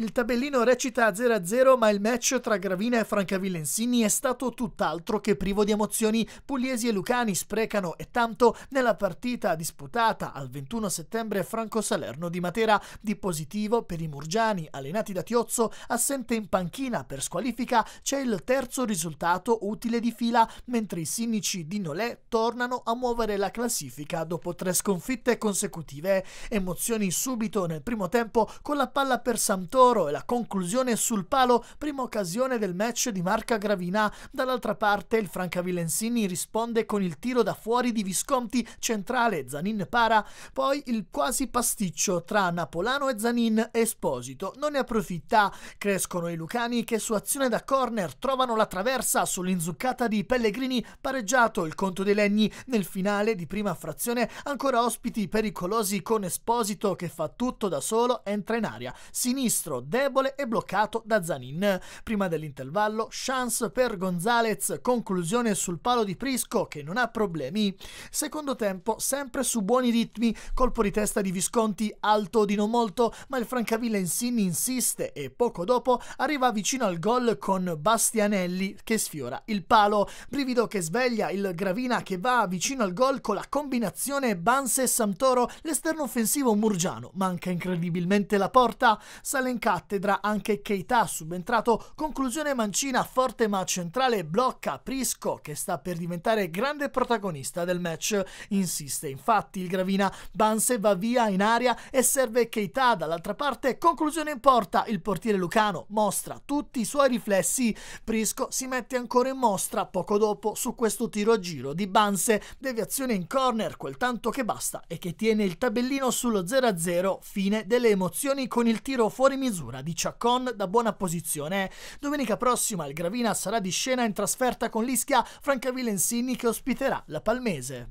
Il tabellino recita 0-0 ma il match tra Gravina e Francavilla Insini è stato tutt'altro che privo di emozioni. Pugliesi e Lucani sprecano e tanto nella partita disputata al 21 settembre Franco Salerno di Matera. Di positivo per i Murgiani, allenati da Tiozzo, assente in panchina per squalifica, c'è il terzo risultato utile di fila, mentre i sinnici di Nolè tornano a muovere la classifica dopo tre sconfitte consecutive. Emozioni subito nel primo tempo con la palla per Santoro loro e la conclusione sul palo, prima occasione del match di Marca Gravina. Dall'altra parte il Francavillensini risponde con il tiro da fuori di Visconti, centrale Zanin para, poi il quasi pasticcio tra Napolano e Zanin Esposito. Non ne approfitta, crescono i Lucani che su azione da corner trovano la traversa sull'inzuccata di Pellegrini, pareggiato il conto dei Legni nel finale di prima frazione, ancora ospiti pericolosi con Esposito che fa tutto da solo, entra in aria. Sinistro debole e bloccato da Zanin. Prima dell'intervallo, chance per Gonzalez, conclusione sul palo di Prisco che non ha problemi. Secondo tempo, sempre su buoni ritmi, colpo di testa di Visconti alto di non molto, ma il Francavilla Insini insiste e poco dopo arriva vicino al gol con Bastianelli che sfiora il palo. Brivido che sveglia il Gravina che va vicino al gol con la combinazione Banse-Santoro, l'esterno offensivo murgiano manca incredibilmente la porta. sale in Salenka cattedra anche Keita subentrato, conclusione mancina forte ma centrale blocca Prisco che sta per diventare grande protagonista del match. Insiste infatti il Gravina, Banse va via in aria e serve Keita dall'altra parte, conclusione in porta, il portiere Lucano mostra tutti i suoi riflessi, Prisco si mette ancora in mostra poco dopo su questo tiro a giro di Banse, deviazione in corner, quel tanto che basta e che tiene il tabellino sullo 0-0, fine delle emozioni con il tiro fuori misura misura di Chacon da buona posizione. Eh. Domenica prossima il Gravina sarà di scena in trasferta con l'Ischia Francavilla Insigni che ospiterà la Palmese.